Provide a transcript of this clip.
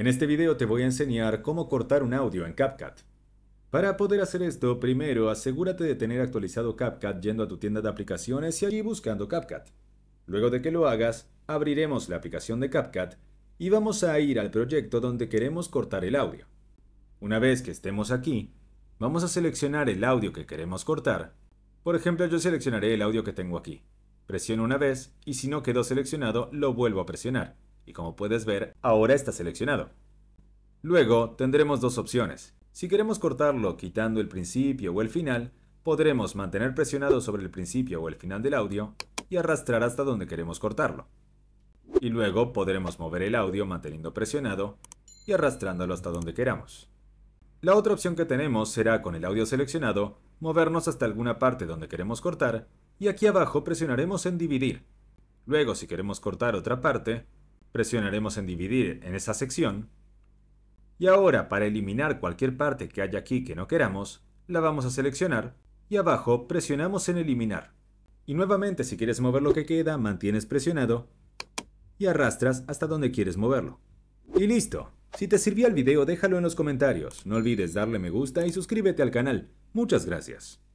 En este video te voy a enseñar cómo cortar un audio en CapCut. Para poder hacer esto, primero asegúrate de tener actualizado CapCut yendo a tu tienda de aplicaciones y allí buscando CapCut. Luego de que lo hagas, abriremos la aplicación de CapCut y vamos a ir al proyecto donde queremos cortar el audio. Una vez que estemos aquí, vamos a seleccionar el audio que queremos cortar. Por ejemplo, yo seleccionaré el audio que tengo aquí. Presiono una vez y si no quedó seleccionado, lo vuelvo a presionar y como puedes ver, ahora está seleccionado. Luego tendremos dos opciones. Si queremos cortarlo quitando el principio o el final, podremos mantener presionado sobre el principio o el final del audio y arrastrar hasta donde queremos cortarlo. Y luego podremos mover el audio manteniendo presionado y arrastrándolo hasta donde queramos. La otra opción que tenemos será con el audio seleccionado, movernos hasta alguna parte donde queremos cortar y aquí abajo presionaremos en dividir. Luego si queremos cortar otra parte, Presionaremos en dividir en esa sección. Y ahora para eliminar cualquier parte que haya aquí que no queramos, la vamos a seleccionar y abajo presionamos en eliminar. Y nuevamente si quieres mover lo que queda, mantienes presionado y arrastras hasta donde quieres moverlo. Y listo. Si te sirvió el video déjalo en los comentarios, no olvides darle me gusta y suscríbete al canal. Muchas gracias.